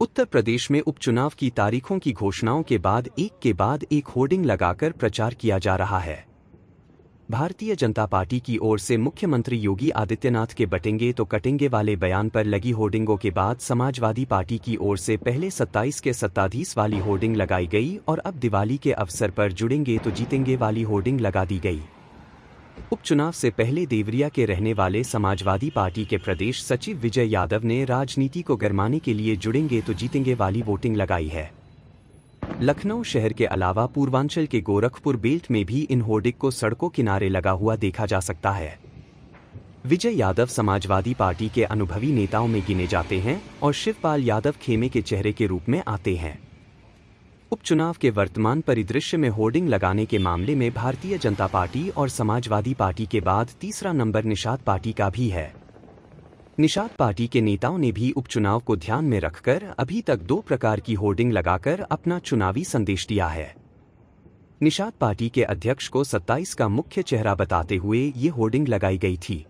उत्तर प्रदेश में उपचुनाव की तारीखों की घोषणाओं के बाद एक के बाद एक होर्डिंग लगाकर प्रचार किया जा रहा है भारतीय जनता पार्टी की ओर से मुख्यमंत्री योगी आदित्यनाथ के बटेंगे तो कटेंगे वाले बयान पर लगी होर्डिंगों के बाद समाजवादी पार्टी की ओर से पहले 27 के सत्ताधीश वाली होर्डिंग लगाई गई और अब दिवाली के अवसर पर जुड़ेंगे तो जीतेंगे वाली होर्डिंग लगा दी गई उपचुनाव से पहले देवरिया के रहने वाले समाजवादी पार्टी के प्रदेश सचिव विजय यादव ने राजनीति को गरमाने के लिए जुड़ेंगे तो जीतेंगे वाली वोटिंग लगाई है लखनऊ शहर के अलावा पूर्वांचल के गोरखपुर बेल्ट में भी इन होर्डिक को सड़कों किनारे लगा हुआ देखा जा सकता है विजय यादव समाजवादी पार्टी के अनुभवी नेताओं में गिने जाते हैं और शिवपाल यादव खेमे के चेहरे के रूप में आते हैं उपचुनाव के वर्तमान परिदृश्य में होर्डिंग लगाने के मामले में भारतीय जनता पार्टी और समाजवादी पार्टी के बाद तीसरा नंबर निषाद पार्टी का भी है निषाद पार्टी के नेताओं ने भी उपचुनाव को ध्यान में रखकर अभी तक दो प्रकार की होर्डिंग लगाकर अपना चुनावी संदेश दिया है निषाद पार्टी के अध्यक्ष को 27 का मुख्य चेहरा बताते हुए ये होर्डिंग लगाई गई थी